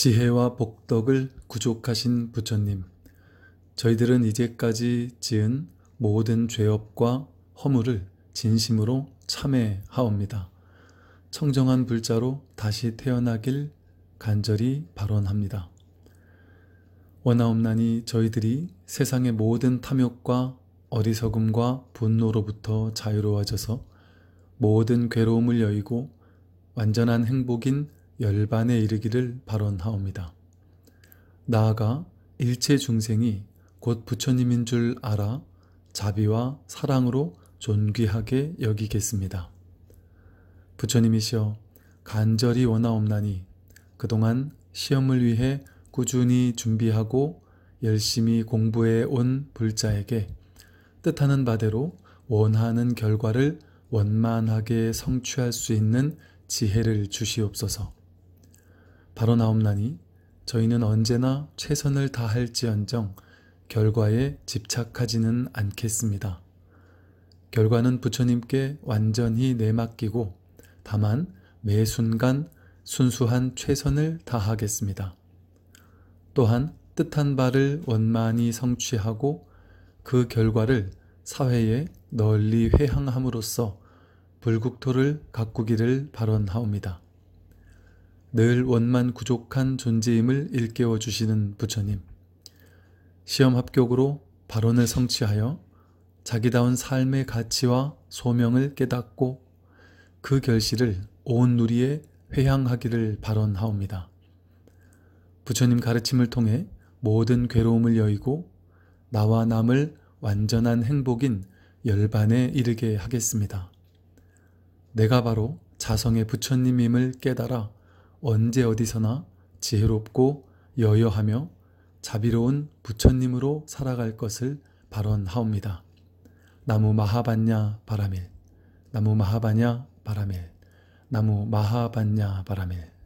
지혜와 복덕을 구족하신 부처님, 저희들은 이제까지 지은 모든 죄업과 허물을 진심으로 참회하옵니다. 청정한 불자로 다시 태어나길 간절히 발언합니다. 원하옵나니 저희들이 세상의 모든 탐욕과 어리석음과 분노로부터 자유로워져서 모든 괴로움을 여의고 완전한 행복인 열반에 이르기를 발언하옵니다. 나아가 일체 중생이 곧 부처님인 줄 알아 자비와 사랑으로 존귀하게 여기겠습니다. 부처님이시여 간절히 원하옵나니 그동안 시험을 위해 꾸준히 준비하고 열심히 공부해 온 불자에게 뜻하는 바대로 원하는 결과를 원만하게 성취할 수 있는 지혜를 주시옵소서. 바로나옵나니 저희는 언제나 최선을 다할지언정 결과에 집착하지는 않겠습니다. 결과는 부처님께 완전히 내맡기고 다만 매 순간 순수한 최선을 다하겠습니다. 또한 뜻한 바를 원만히 성취하고 그 결과를 사회에 널리 회항함으로써 불국토를 가꾸기를 발언하옵니다. 늘 원만 부족한 존재임을 일깨워 주시는 부처님. 시험 합격으로 발언을 성취하여 자기다운 삶의 가치와 소명을 깨닫고 그 결실을 온 누리에 회향하기를 발언하옵니다. 부처님 가르침을 통해 모든 괴로움을 여의고 나와 남을 완전한 행복인 열반에 이르게 하겠습니다. 내가 바로 자성의 부처님임을 깨달아 언제 어디서나 지혜롭고 여여하며 자비로운 부처님으로 살아갈 것을 발언하옵니다. 나무 마하반냐 바라밀 나무 마하바냐 바라밀 나무 마하반냐 바라밀